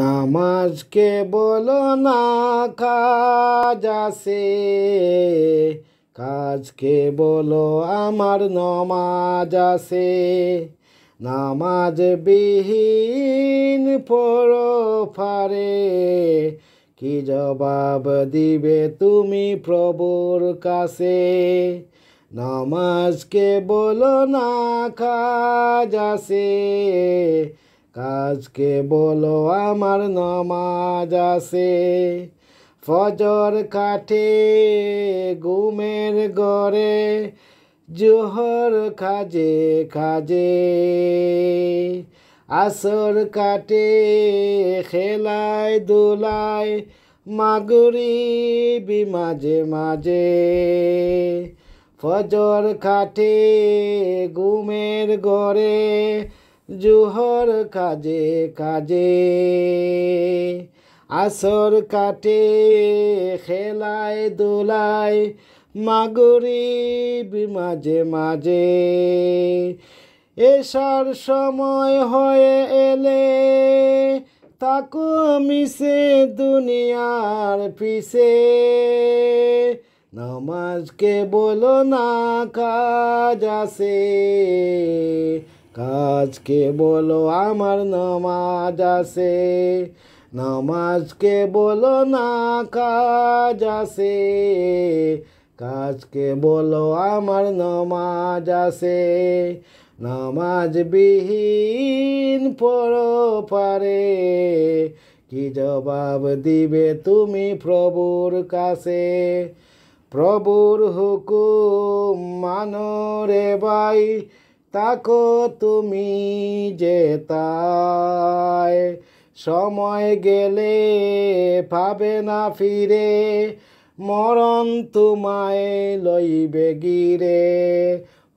নামাজকে বলো না কাজ আছে কাজকে বলো আমার নমাজ আছে নামাজ বিহীন ফারে কি জবাব দিবে তুমি প্রভুর কাছে কে বলো না কাজ আসে কাজকে বলো আমার নমাজ আছে ফজর কাঠে গুমের গড়ে জোহর খাজে খাজে আসর কাটে খেলায় দোলায় মাগুরি বি মাঝে মাঝে ফজর কাঠে গুমের গড়ে জুহর কাজে কাজে আসর কাটে খেলায় দোলায় মাগরিব মাঝে মাঝে এসার সময় হয়ে এলে তাকো মিশে দুনিয়ার পিছে নমাজকে বলো না কাজ আছে কাজকে বলো আমার নমাজ আছে নমাজকে বলো না কাজ আছে কাজকে বলো আমার নমাজ আছে নমাজ বিহীন পড়ো পারে কি জবাব দিবে তুমি প্রভুর কাছে প্রভুর হুকুম মানো রে ভাই তাকো তুমি যে সময় গেলে পাবে না ফিরে মরণ তোমায় লইবে গিরে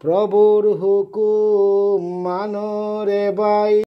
প্রভুর হুকুম মানরে বাই